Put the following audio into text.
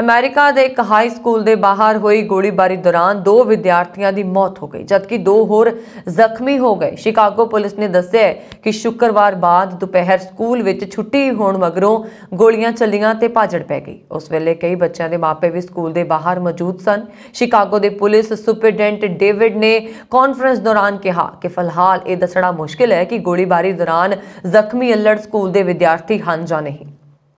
America ਦੇ ਇੱਕ high school ਦੇ ਬਾਹਰ ਹੋਈ ਗੋਲੀਬਾਰੀ ਦੌਰਾਨ ਦੋ ਵਿਦਿਆਰਥੀਆਂ ਦੀ ਮੌਤ ਹੋ ਗਈ ਜਦਕਿ ਦੋ ਹੋਰ ਜ਼ਖਮੀ ਹੋ ਗਏ ਸ਼ਿਕਾਗੋ ਪੁਲਿਸ ਨੇ ਦੱਸਿਆ ਕਿ ਸ਼ੁੱਕਰਵਾਰ ਬਾਅਦ ਦੁਪਹਿਰ ਸਕੂਲ ਵਿੱਚ ਛੁੱਟੀ ਹੋਣ ਮਗਰੋਂ ਗੋਲੀਆਂ ਚੱਲੀਆਂ ਤੇ ਭਾਜੜ ਪੈ ਗਈ ਉਸ ਵੇਲੇ ਕਈ ਬੱਚਿਆਂ ਦੇ ਮਾਪੇ ਵੀ ਸਕੂਲ ਦੇ ਬਾਹਰ ਮੌਜੂਦ ਸਨ ਸ਼ਿਕਾਗੋ ਦੇ ਪੁਲਿਸ ਸੁਪਰਡੈਂਟ ਡੇਵਿਡ ਨੇ ਕਾਨਫਰੰਸ ਦੌਰਾਨ ਕਿਹਾ ਕਿ ਫਿਲਹਾਲ ਇਹ ਦੱਸਣਾ ਮੁਸ਼ਕਿਲ ਹੈ ਕਿ ਗੋਲੀਬਾਰੀ ਦੌਰਾਨ ਜ਼ਖਮੀ ਅਲੜ ਸਕੂਲ ਦੇ ਵਿਦਿਆਰਥੀ ਹਨ ਜਾਂ ਨਹੀਂ